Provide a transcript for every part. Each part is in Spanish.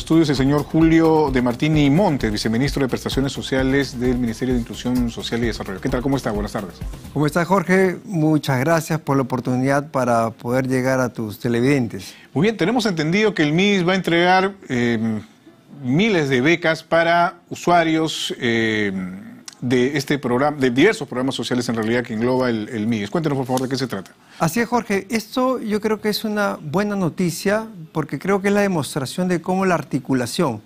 estudios el señor Julio de Martini Montes, viceministro de Prestaciones Sociales del Ministerio de Inclusión Social y Desarrollo. ¿Qué tal? ¿Cómo está? Buenas tardes. ¿Cómo está, Jorge? Muchas gracias por la oportunidad para poder llegar a tus televidentes. Muy bien, tenemos entendido que el MIS va a entregar em, miles de becas para usuarios. Em, de este programa, de diversos programas sociales en realidad que engloba el, MIS. Cuéntenos por favor de qué se trata. Así es, Jorge. Esto yo creo que es una buena noticia porque creo que es la demostración de cómo la articulación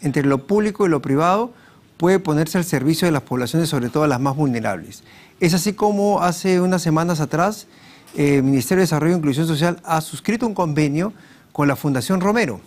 entre lo público y lo privado puede ponerse al servicio de las poblaciones, sobre todo las más vulnerables. Es así como hace unas semanas atrás eh, el Ministerio de Desarrollo e Inclusión Social ha suscrito un convenio con la Fundación Romero,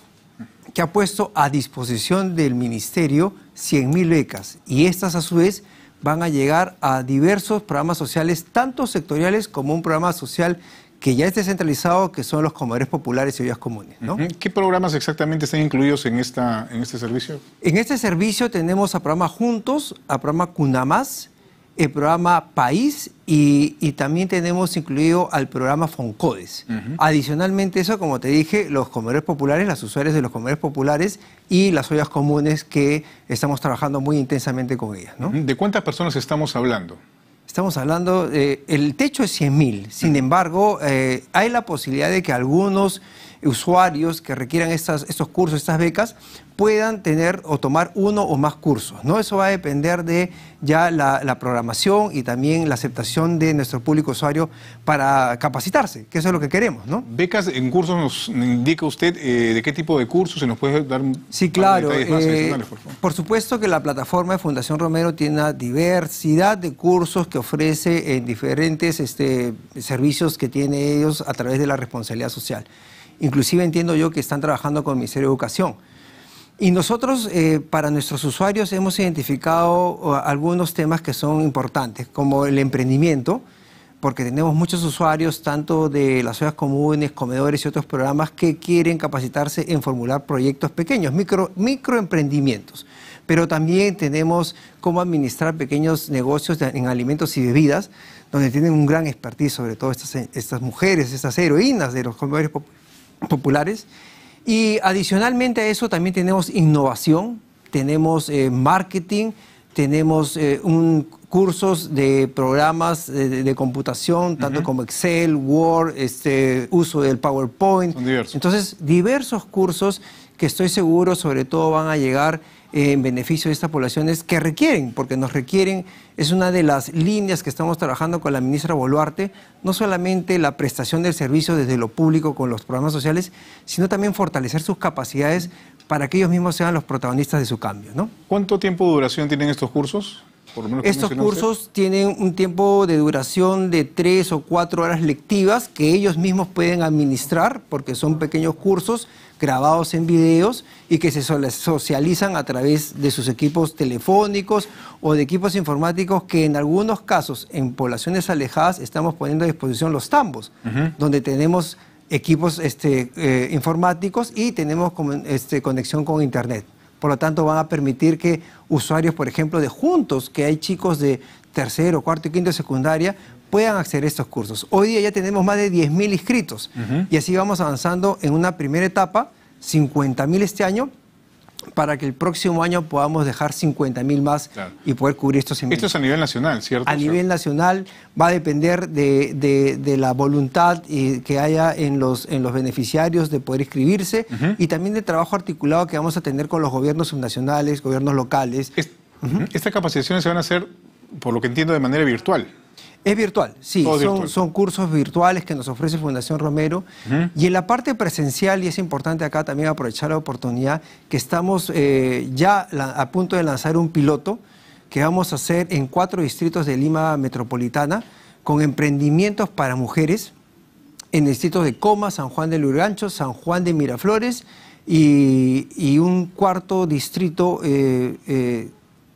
que ha puesto a disposición del Ministerio 100.000 becas y estas a su vez van a llegar a diversos programas sociales, tanto sectoriales como un programa social que ya es descentralizado, que son los comedores populares y ollas comunes. ¿no? ¿Qué programas exactamente están incluidos en, esta, en este servicio? En este servicio tenemos a programa Juntos, a programa Cunamás, el programa País y, también tenemos incluido al programa Foncodes. Adicionalmente eso, como te dije, los comedores populares, las usuarias de los comedores populares y las ollas comunes que estamos trabajando muy intensamente con ellas. ¿De cuántas personas estamos hablando? Estamos hablando, de, eh, el techo es 100 mil, sin embargo, eh, hay la posibilidad de que algunos usuarios que requieran estas, estos cursos, estas becas, puedan tener o tomar uno o más cursos. ¿no? Eso va a depender de ya la, programación y también la aceptación de nuestro público usuario para capacitarse, que eso es lo que queremos. ¿no? Becas en cursos nos indica usted eh, de qué tipo de cursos, se nos puede dar un, sí, claro, de detalles más eh, por por supuesto que la plataforma de Fundación Romero tiene una diversidad de cursos que ofrece en diferentes este, servicios que tiene ellos a través de la responsabilidad social. Inclusive entiendo yo que están trabajando con el Ministerio de Educación. Y nosotros, eh, para nuestros usuarios, hemos identificado uh, algunos temas que son importantes, como el emprendimiento, porque tenemos muchos usuarios, tanto de las ciudades comunes, comedores y otros programas, que quieren capacitarse en formular proyectos pequeños, micro, microemprendimientos. Pero también tenemos cómo administrar pequeños negocios en alimentos y bebidas, donde tienen un gran expertise, sobre todo estas, mujeres, estas heroínas de los comedores populares. Y adicionalmente a eso también tenemos innovación, tenemos eh, marketing, tenemos eh, cursos de programas de, computación, tanto como Excel, Word, este, uso del PowerPoint. Entonces, diversos cursos que estoy seguro sobre todo van a llegar eh, en beneficio de estas poblaciones que requieren, porque nos requieren, es una de las líneas que estamos trabajando con la ministra Boluarte, no solamente la prestación del servicio desde lo público con los programas sociales, sino también fortalecer sus capacidades para que ellos mismos sean los protagonistas de su cambio. ¿no? ¿Cuánto tiempo de duración tienen estos cursos? estos cursos tienen un tiempo de duración de tres o cuatro horas lectivas que ellos mismos pueden administrar porque son pequeños cursos grabados en videos y que se socializan a través de sus equipos telefónicos o de equipos informáticos que en algunos casos en poblaciones alejadas estamos poniendo a disposición los tambos, donde tenemos equipos este, eh, informáticos y tenemos este, conexión con Internet. Por lo tanto, van a permitir que usuarios, por ejemplo, de juntos, que hay chicos de tercero, cuarto y quinto secundaria, puedan acceder a estos cursos. Hoy día ya tenemos más de 10.000 inscritos y así vamos avanzando en una primera etapa, 50.000 este año para que el próximo año podamos dejar 50 mil más y poder cubrir estos Esto es a nivel nacional, ¿cierto? A nivel nacional va a depender de, la voluntad eh, que haya en los, beneficiarios de poder inscribirse y también del trabajo articulado que vamos a tener con los gobiernos subnacionales, gobiernos locales. Estas capacitaciones se van a hacer, por lo que entiendo, de manera virtual. Es virtual, sí, son, cursos virtuales que nos ofrece Fundación Romero. Y en la parte presencial, y es importante acá también aprovechar la oportunidad, que estamos eh, ya a punto de lanzar un piloto que vamos a hacer en cuatro distritos de Lima Metropolitana con emprendimientos para mujeres en distritos de Coma, San Juan de Lurgancho, San Juan de Miraflores y, un cuarto distrito, eh, eh,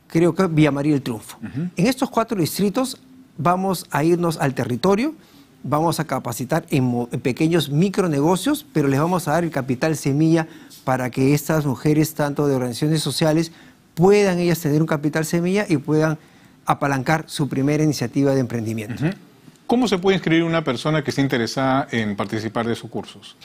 creo que Vía María del Triunfo. En estos cuatro distritos vamos a irnos al territorio, vamos a capacitar en, pequeños micronegocios, pero les vamos a dar el capital semilla para que estas mujeres, tanto de organizaciones sociales, puedan ellas tener un capital semilla y puedan apalancar su primera iniciativa de emprendimiento. ¿Cómo se puede inscribir una persona que esté interesada en participar de sus cursos?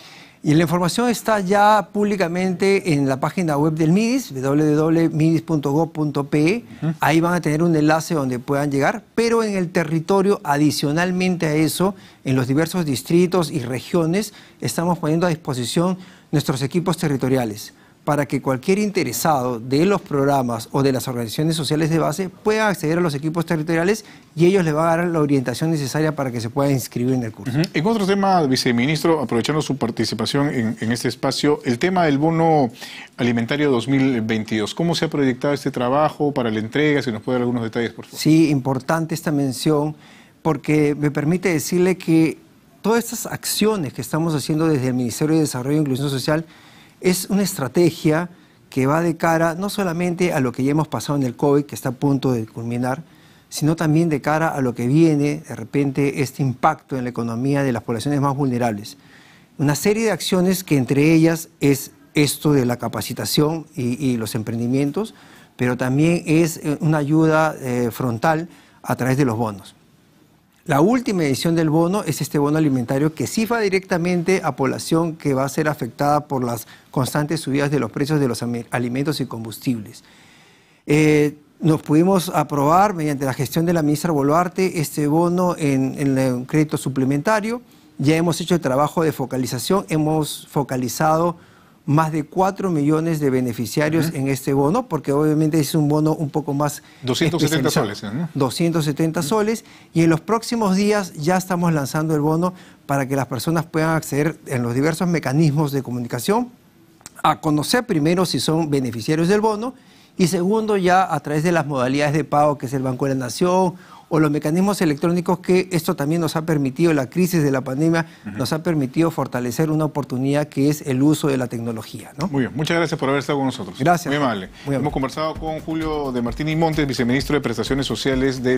Y la información está ya públicamente en la página web del MIDIS, www.midis.gov.pe. Ahí van a tener un enlace donde puedan llegar, pero en el territorio, adicionalmente a eso, en los diversos distritos y regiones, estamos poniendo a disposición nuestros equipos territoriales para que cualquier interesado de los programas o de las organizaciones sociales de base pueda acceder a los equipos territoriales y ellos le van a dar la orientación necesaria para que se pueda inscribir en el curso. En otro tema, viceministro, aprovechando su participación en, en, este espacio, el tema del bono alimentario 2022, ¿cómo se ha proyectado este trabajo para la entrega? Si nos puede dar algunos detalles, por favor. Sí, importante esta mención porque me permite decirle que todas estas acciones que estamos haciendo desde el Ministerio de Desarrollo e Inclusión Social, es una estrategia que va de cara no solamente a lo que ya hemos pasado en el COVID, que está a punto de culminar, sino también de cara a lo que viene de repente este impacto en la economía de las poblaciones más vulnerables. Una serie de acciones que entre ellas es esto de la capacitación y, los emprendimientos, pero también es eh, una ayuda eh, frontal a través de los bonos. La última edición del bono es este bono alimentario que cifra directamente a población que va a ser afectada por las constantes subidas de los precios de los alimentos y combustibles. Eh, nos pudimos aprobar mediante la gestión de la ministra Boluarte este bono en, en el crédito suplementario. Ya hemos hecho el trabajo de focalización, hemos focalizado más de 4 millones de beneficiarios en este bono, porque obviamente es un bono un poco más... 270 soles. ¿no? 270 soles. Y en los próximos días ya estamos lanzando el bono para que las personas puedan acceder en los diversos mecanismos de comunicación a conocer primero si son beneficiarios del bono y segundo ya a través de las modalidades de pago que es el Banco de la Nación o los mecanismos electrónicos que esto también nos ha permitido, la crisis de la pandemia nos ha permitido fortalecer una oportunidad que es el uso de la tecnología. Muy bien, muchas gracias por haber estado con nosotros. Gracias. Muy amable. Hemos conversado con Julio de Martín y Montes, viceministro de Prestaciones Sociales de...